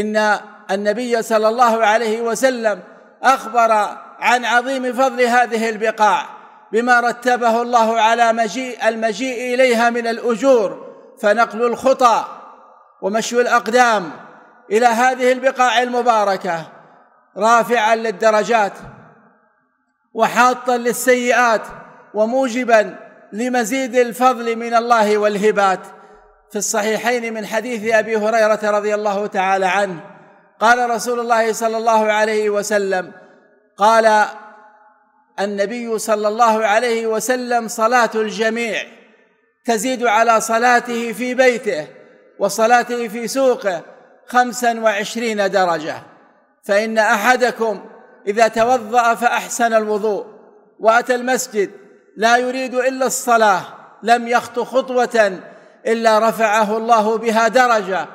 ان النبي صلى الله عليه وسلم اخبر عن عظيم فضل هذه البقاع بما رتبه الله على مجيء المجيء اليها من الاجور فنقل الخطى ومشي الاقدام الى هذه البقاع المباركه رافعا للدرجات وحاطا للسيئات وموجبا لمزيد الفضل من الله والهبات في الصحيحين من حديث ابي هريره رضي الله تعالى عنه قال رسول الله صلى الله عليه وسلم قال النبي صلى الله عليه وسلم صلاه الجميع تزيد على صلاته في بيته وصلاته في سوقه خمسا وعشرين درجه فان احدكم اذا توضا فاحسن الوضوء واتى المسجد لا يريد الا الصلاه لم يخط خطوه الا رفعه الله بها درجه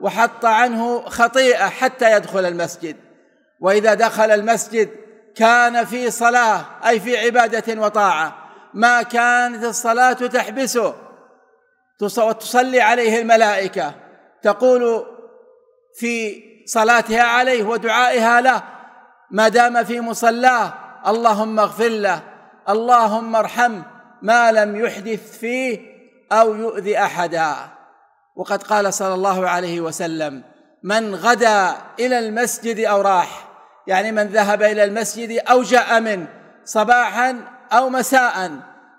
وحط عنه خطيئه حتى يدخل المسجد واذا دخل المسجد كان في صلاه اي في عباده وطاعه ما كانت الصلاه تحبسه تصلي عليه الملائكه تقول في صلاتها عليه ودعائها له ما دام في مصلاه اللهم اغفر له اللهم ارحمه ما لم يحدث فيه او يؤذي احدا وقد قال صلى الله عليه وسلم من غدا الى المسجد او راح يعني من ذهب الى المسجد او جاء منه صباحا او مساء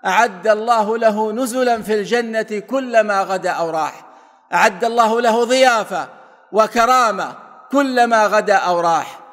اعد الله له نزلا في الجنه كلما غدا او راح اعد الله له ضيافه وكرامه كلما غدا او راح